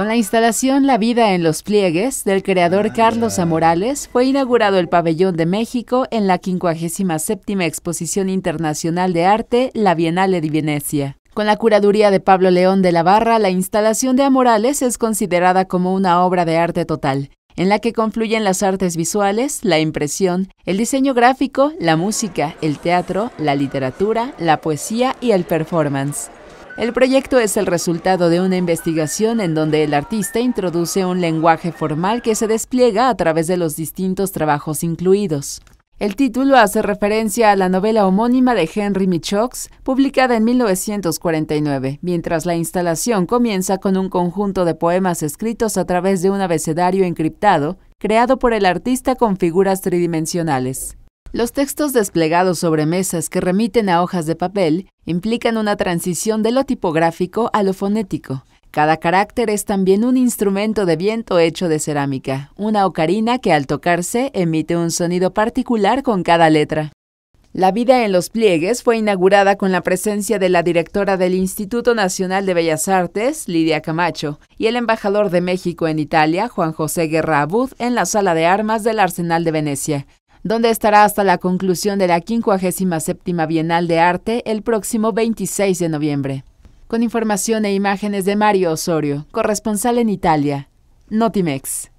Con la instalación La vida en los pliegues del creador ah, Carlos Amorales fue inaugurado el pabellón de México en la 57 Exposición Internacional de Arte, la Bienal de Venecia. Con la curaduría de Pablo León de la Barra, la instalación de Amorales es considerada como una obra de arte total, en la que confluyen las artes visuales, la impresión, el diseño gráfico, la música, el teatro, la literatura, la poesía y el performance. El proyecto es el resultado de una investigación en donde el artista introduce un lenguaje formal que se despliega a través de los distintos trabajos incluidos. El título hace referencia a la novela homónima de Henry Michaux, publicada en 1949, mientras la instalación comienza con un conjunto de poemas escritos a través de un abecedario encriptado, creado por el artista con figuras tridimensionales. Los textos desplegados sobre mesas que remiten a hojas de papel implican una transición de lo tipográfico a lo fonético. Cada carácter es también un instrumento de viento hecho de cerámica, una ocarina que al tocarse emite un sonido particular con cada letra. La vida en los pliegues fue inaugurada con la presencia de la directora del Instituto Nacional de Bellas Artes, Lidia Camacho, y el embajador de México en Italia, Juan José Guerra Abud, en la sala de armas del Arsenal de Venecia donde estará hasta la conclusión de la 57 Bienal de Arte el próximo 26 de noviembre. Con información e imágenes de Mario Osorio, corresponsal en Italia, Notimex.